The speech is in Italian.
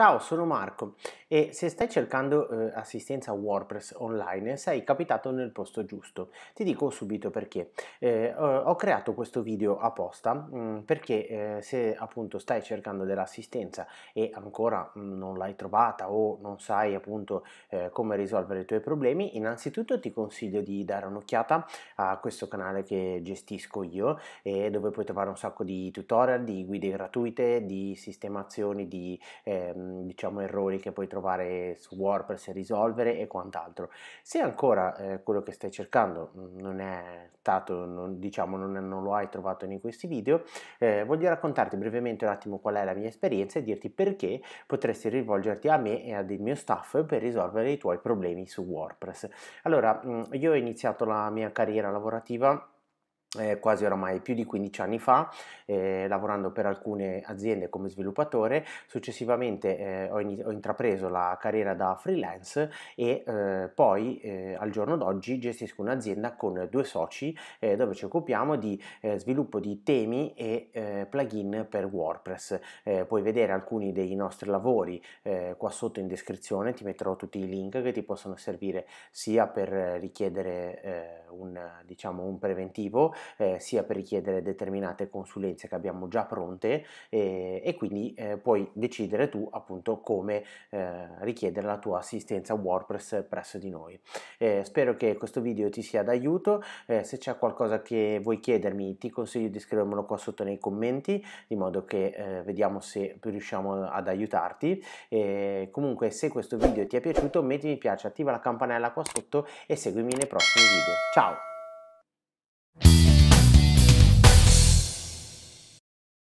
Ciao, sono Marco e se stai cercando eh, assistenza WordPress online sei capitato nel posto giusto. Ti dico subito perché. Eh, ho creato questo video apposta mh, mm, perché eh, se appunto stai cercando dell'assistenza e ancora mh, mm, non l'hai trovata o non sai appunto eh, come risolvere i tuoi problemi, innanzitutto ti consiglio di dare un'occhiata a questo canale che gestisco io e eh, dove puoi trovare un sacco di tutorial, di guide gratuite, di sistemazioni, di ehm, diciamo errori che puoi trovare trovare su WordPress e risolvere e quant'altro. Se ancora eh, quello che stai cercando mm, non è stato, non, diciamo, non, non, lo hai trovato in questi video, eh, voglio raccontarti brevemente un attimo qual è la mia esperienza e dirti perché potresti rivolgerti a me e al mio staff per risolvere i tuoi problemi su WordPress. Allora, mm, io ho iniziato la mia carriera lavorativa eh, quasi oramai più di 15 anni fa, eh, lavorando per alcune aziende come sviluppatore. Successivamente eh, ho, in, ho, intrapreso la carriera da freelance e eh, poi eh, al giorno d'oggi gestisco un'azienda con due soci eh, dove ci occupiamo di sviluppo di temi e plugin per WordPress. puoi vedere alcuni dei nostri lavori qua sotto in descrizione, ti metterò tutti i link che ti possono servire sia per richiedere un, diciamo, un preventivo eh, sia per richiedere determinate consulenze che abbiamo già pronte eh, e quindi eh, puoi decidere tu appunto come eh, richiedere la tua assistenza WordPress presso di noi. Eh, spero che questo video ti sia d'aiuto, se c'è qualcosa che vuoi chiedermi ti consiglio di scrivermelo qua sotto nei commenti di modo che vediamo se riusciamo ad aiutarti. comunque se questo video ti è piaciuto metti mi piace, attiva la campanella qua sotto e seguimi nei prossimi video. Ciao!